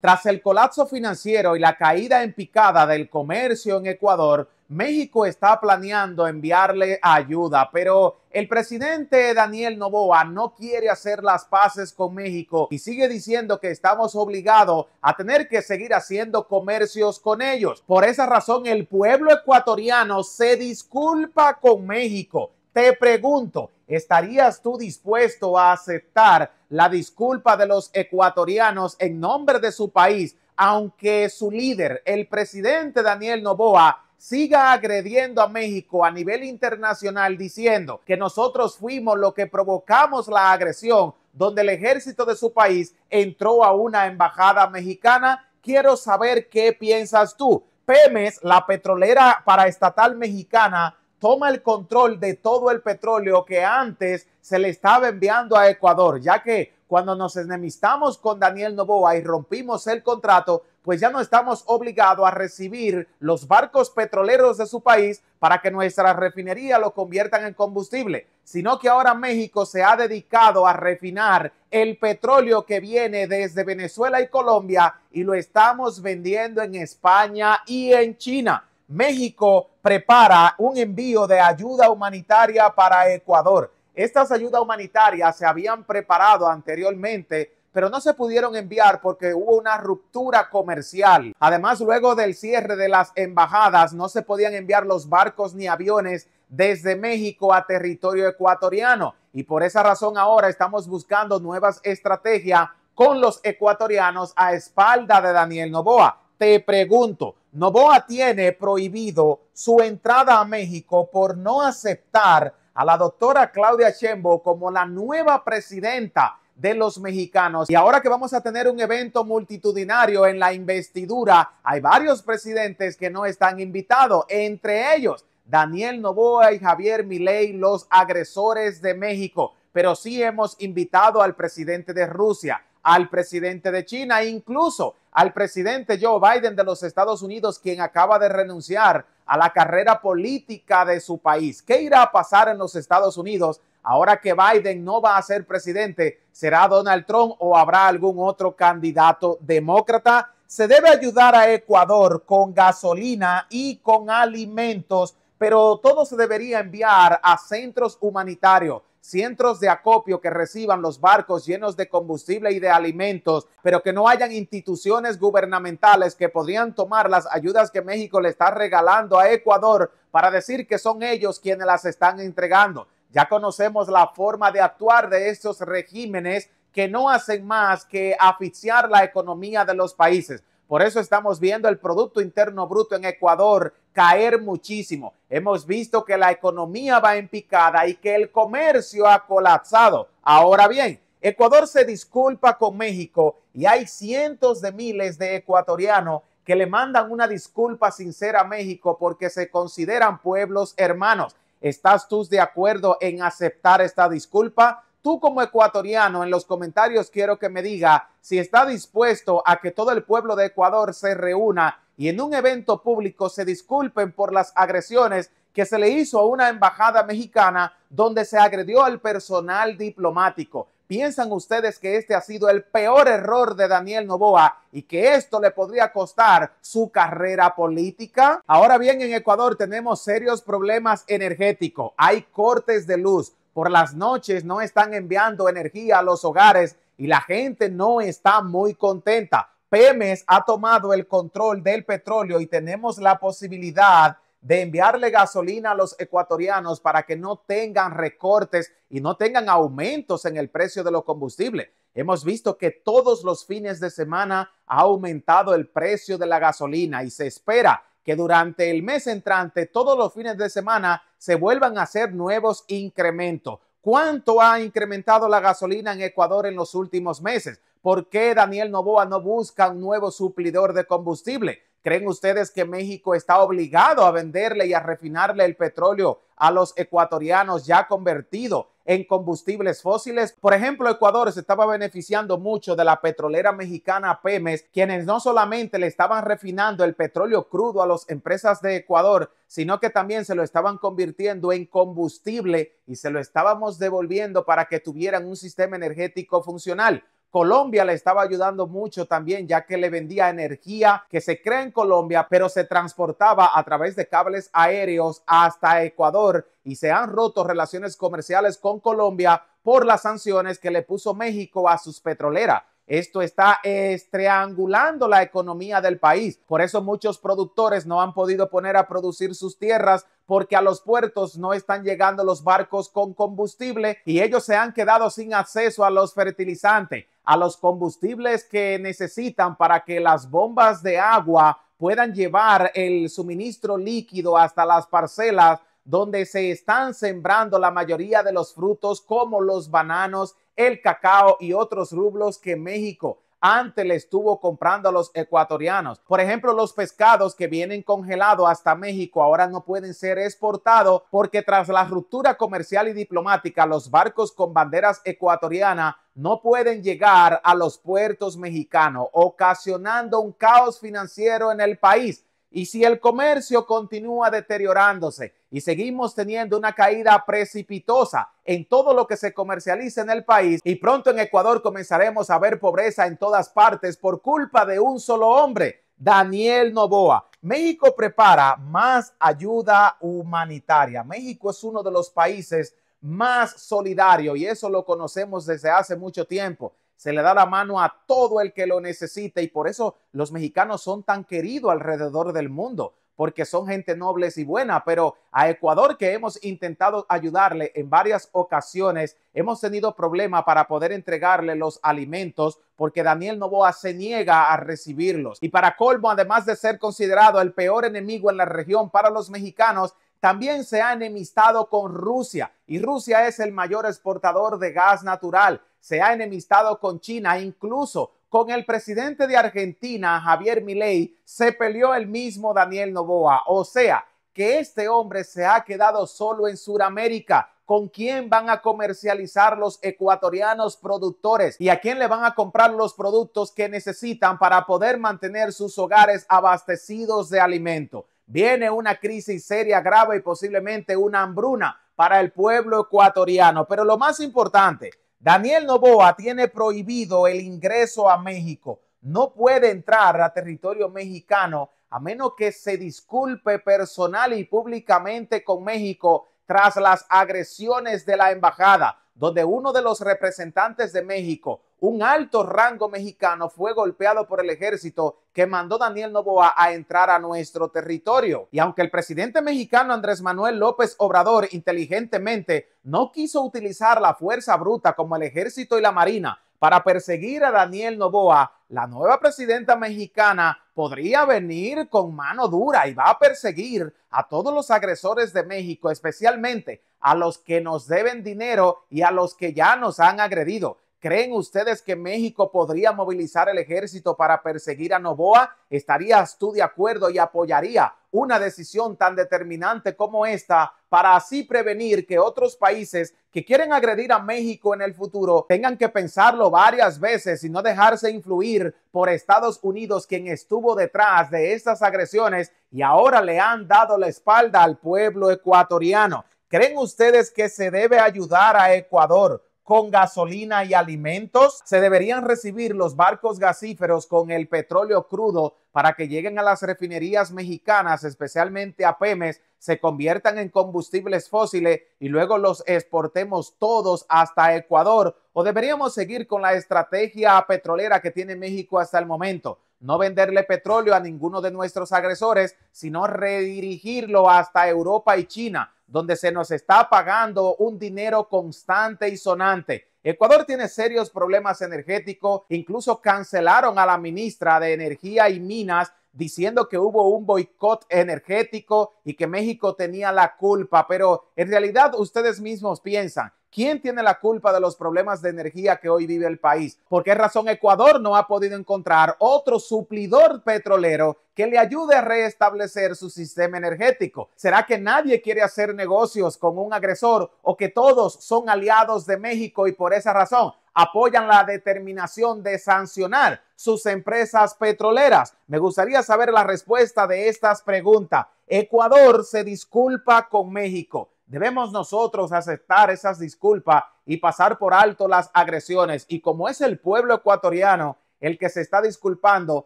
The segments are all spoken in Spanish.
Tras el colapso financiero y la caída en picada del comercio en Ecuador, México está planeando enviarle ayuda, pero el presidente Daniel Novoa no quiere hacer las paces con México y sigue diciendo que estamos obligados a tener que seguir haciendo comercios con ellos. Por esa razón, el pueblo ecuatoriano se disculpa con México. Te pregunto, ¿estarías tú dispuesto a aceptar la disculpa de los ecuatorianos en nombre de su país, aunque su líder, el presidente Daniel Novoa, siga agrediendo a México a nivel internacional diciendo que nosotros fuimos lo que provocamos la agresión, donde el ejército de su país entró a una embajada mexicana, quiero saber qué piensas tú. Pemes, la petrolera paraestatal mexicana, toma el control de todo el petróleo que antes se le estaba enviando a Ecuador, ya que cuando nos enemistamos con Daniel Novoa y rompimos el contrato, pues ya no estamos obligados a recibir los barcos petroleros de su país para que nuestra refinería lo conviertan en combustible, sino que ahora México se ha dedicado a refinar el petróleo que viene desde Venezuela y Colombia y lo estamos vendiendo en España y en China. México prepara un envío de ayuda humanitaria para Ecuador. Estas ayudas humanitarias se habían preparado anteriormente, pero no se pudieron enviar porque hubo una ruptura comercial. Además, luego del cierre de las embajadas, no se podían enviar los barcos ni aviones desde México a territorio ecuatoriano. Y por esa razón ahora estamos buscando nuevas estrategias con los ecuatorianos a espalda de Daniel Novoa. Te pregunto, Novoa tiene prohibido su entrada a México por no aceptar a la doctora Claudia Chembo como la nueva presidenta de los mexicanos. Y ahora que vamos a tener un evento multitudinario en la investidura, hay varios presidentes que no están invitados, entre ellos Daniel Novoa y Javier Milei, los agresores de México. Pero sí hemos invitado al presidente de Rusia, al presidente de China, incluso al presidente Joe Biden de los Estados Unidos, quien acaba de renunciar a la carrera política de su país. ¿Qué irá a pasar en los Estados Unidos ahora que Biden no va a ser presidente? ¿Será Donald Trump o habrá algún otro candidato demócrata? Se debe ayudar a Ecuador con gasolina y con alimentos, pero todo se debería enviar a centros humanitarios centros de acopio que reciban los barcos llenos de combustible y de alimentos, pero que no hayan instituciones gubernamentales que podrían tomar las ayudas que México le está regalando a Ecuador para decir que son ellos quienes las están entregando. Ya conocemos la forma de actuar de estos regímenes que no hacen más que asfixiar la economía de los países. Por eso estamos viendo el Producto Interno Bruto en Ecuador caer muchísimo. Hemos visto que la economía va en picada y que el comercio ha colapsado. Ahora bien, Ecuador se disculpa con México y hay cientos de miles de ecuatorianos que le mandan una disculpa sincera a México porque se consideran pueblos hermanos. ¿Estás tú de acuerdo en aceptar esta disculpa? tú como ecuatoriano en los comentarios quiero que me diga si está dispuesto a que todo el pueblo de Ecuador se reúna y en un evento público se disculpen por las agresiones que se le hizo a una embajada mexicana donde se agredió al personal diplomático. ¿Piensan ustedes que este ha sido el peor error de Daniel Novoa y que esto le podría costar su carrera política? Ahora bien, en Ecuador tenemos serios problemas energéticos. Hay cortes de luz, por las noches no están enviando energía a los hogares y la gente no está muy contenta. pemes ha tomado el control del petróleo y tenemos la posibilidad de enviarle gasolina a los ecuatorianos para que no tengan recortes y no tengan aumentos en el precio de los combustibles. Hemos visto que todos los fines de semana ha aumentado el precio de la gasolina y se espera que durante el mes entrante, todos los fines de semana, se vuelvan a hacer nuevos incrementos. ¿Cuánto ha incrementado la gasolina en Ecuador en los últimos meses? ¿Por qué Daniel Novoa no busca un nuevo suplidor de combustible? ¿Creen ustedes que México está obligado a venderle y a refinarle el petróleo a los ecuatorianos ya convertido en combustibles fósiles. Por ejemplo, Ecuador se estaba beneficiando mucho de la petrolera mexicana Pemex, quienes no solamente le estaban refinando el petróleo crudo a las empresas de Ecuador, sino que también se lo estaban convirtiendo en combustible y se lo estábamos devolviendo para que tuvieran un sistema energético funcional. Colombia le estaba ayudando mucho también, ya que le vendía energía que se crea en Colombia, pero se transportaba a través de cables aéreos hasta Ecuador y se han roto relaciones comerciales con Colombia por las sanciones que le puso México a sus petroleras. Esto está estriangulando la economía del país. Por eso muchos productores no han podido poner a producir sus tierras porque a los puertos no están llegando los barcos con combustible y ellos se han quedado sin acceso a los fertilizantes a los combustibles que necesitan para que las bombas de agua puedan llevar el suministro líquido hasta las parcelas donde se están sembrando la mayoría de los frutos como los bananos, el cacao y otros rublos que México antes le estuvo comprando a los ecuatorianos. Por ejemplo, los pescados que vienen congelados hasta México ahora no pueden ser exportados porque tras la ruptura comercial y diplomática, los barcos con banderas ecuatorianas no pueden llegar a los puertos mexicanos, ocasionando un caos financiero en el país y si el comercio continúa deteriorándose y seguimos teniendo una caída precipitosa en todo lo que se comercializa en el país y pronto en Ecuador comenzaremos a ver pobreza en todas partes por culpa de un solo hombre, Daniel Novoa. México prepara más ayuda humanitaria. México es uno de los países más solidarios y eso lo conocemos desde hace mucho tiempo se le da la mano a todo el que lo necesite y por eso los mexicanos son tan queridos alrededor del mundo, porque son gente noble y buena, pero a Ecuador que hemos intentado ayudarle en varias ocasiones, hemos tenido problema para poder entregarle los alimentos porque Daniel Novoa se niega a recibirlos. Y para colmo, además de ser considerado el peor enemigo en la región para los mexicanos, también se ha enemistado con Rusia y Rusia es el mayor exportador de gas natural se ha enemistado con China, incluso con el presidente de Argentina, Javier Milei, se peleó el mismo Daniel Novoa. O sea, que este hombre se ha quedado solo en Sudamérica. ¿Con quién van a comercializar los ecuatorianos productores? ¿Y a quién le van a comprar los productos que necesitan para poder mantener sus hogares abastecidos de alimento? Viene una crisis seria, grave y posiblemente una hambruna para el pueblo ecuatoriano. Pero lo más importante Daniel Novoa tiene prohibido el ingreso a México. No puede entrar a territorio mexicano a menos que se disculpe personal y públicamente con México tras las agresiones de la embajada, donde uno de los representantes de México, un alto rango mexicano fue golpeado por el ejército que mandó Daniel Novoa a entrar a nuestro territorio. Y aunque el presidente mexicano Andrés Manuel López Obrador inteligentemente no quiso utilizar la fuerza bruta como el ejército y la marina para perseguir a Daniel Novoa, la nueva presidenta mexicana podría venir con mano dura y va a perseguir a todos los agresores de México, especialmente a los que nos deben dinero y a los que ya nos han agredido. ¿Creen ustedes que México podría movilizar el ejército para perseguir a Novoa? ¿Estarías tú de acuerdo y apoyaría una decisión tan determinante como esta para así prevenir que otros países que quieren agredir a México en el futuro tengan que pensarlo varias veces y no dejarse influir por Estados Unidos, quien estuvo detrás de estas agresiones y ahora le han dado la espalda al pueblo ecuatoriano? ¿Creen ustedes que se debe ayudar a Ecuador? con gasolina y alimentos. Se deberían recibir los barcos gasíferos con el petróleo crudo para que lleguen a las refinerías mexicanas, especialmente a Pemes, se conviertan en combustibles fósiles y luego los exportemos todos hasta Ecuador? ¿O deberíamos seguir con la estrategia petrolera que tiene México hasta el momento? no venderle petróleo a ninguno de nuestros agresores, sino redirigirlo hasta Europa y China, donde se nos está pagando un dinero constante y sonante. Ecuador tiene serios problemas energéticos, incluso cancelaron a la ministra de Energía y Minas diciendo que hubo un boicot energético y que México tenía la culpa, pero en realidad ustedes mismos piensan, ¿quién tiene la culpa de los problemas de energía que hoy vive el país? ¿Por qué razón Ecuador no ha podido encontrar otro suplidor petrolero que le ayude a restablecer su sistema energético? ¿Será que nadie quiere hacer negocios con un agresor o que todos son aliados de México y por esa razón apoyan la determinación de sancionar sus empresas petroleras. Me gustaría saber la respuesta de estas preguntas. Ecuador se disculpa con México. Debemos nosotros aceptar esas disculpas y pasar por alto las agresiones. Y como es el pueblo ecuatoriano el que se está disculpando,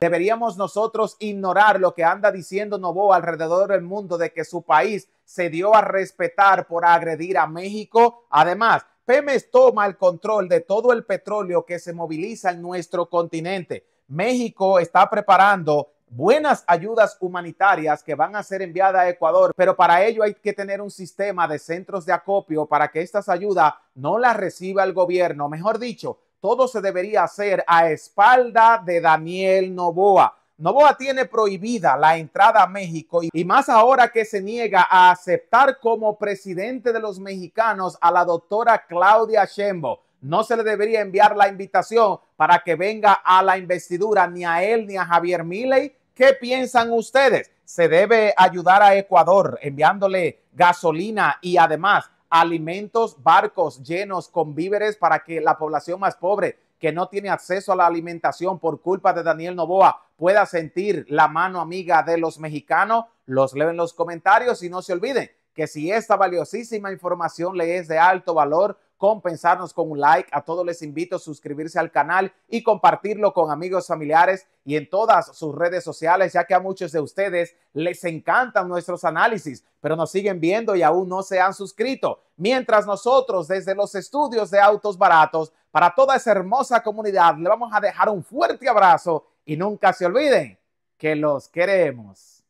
deberíamos nosotros ignorar lo que anda diciendo Novo alrededor del mundo de que su país se dio a respetar por agredir a México. Además, Pemex toma el control de todo el petróleo que se moviliza en nuestro continente. México está preparando buenas ayudas humanitarias que van a ser enviadas a Ecuador, pero para ello hay que tener un sistema de centros de acopio para que estas ayudas no las reciba el gobierno. Mejor dicho, todo se debería hacer a espalda de Daniel Novoa. Novoa tiene prohibida la entrada a México y más ahora que se niega a aceptar como presidente de los mexicanos a la doctora Claudia Shembo. No se le debería enviar la invitación para que venga a la investidura ni a él ni a Javier Milley? ¿Qué piensan ustedes? ¿Se debe ayudar a Ecuador enviándole gasolina y además alimentos, barcos llenos con víveres para que la población más pobre que no tiene acceso a la alimentación por culpa de Daniel Novoa pueda sentir la mano amiga de los mexicanos? Los leo en los comentarios y no se olviden que si esta valiosísima información le es de alto valor, compensarnos con un like. A todos les invito a suscribirse al canal y compartirlo con amigos, familiares y en todas sus redes sociales, ya que a muchos de ustedes les encantan nuestros análisis, pero nos siguen viendo y aún no se han suscrito. Mientras nosotros desde los estudios de autos baratos para toda esa hermosa comunidad. Le vamos a dejar un fuerte abrazo y nunca se olviden que los queremos.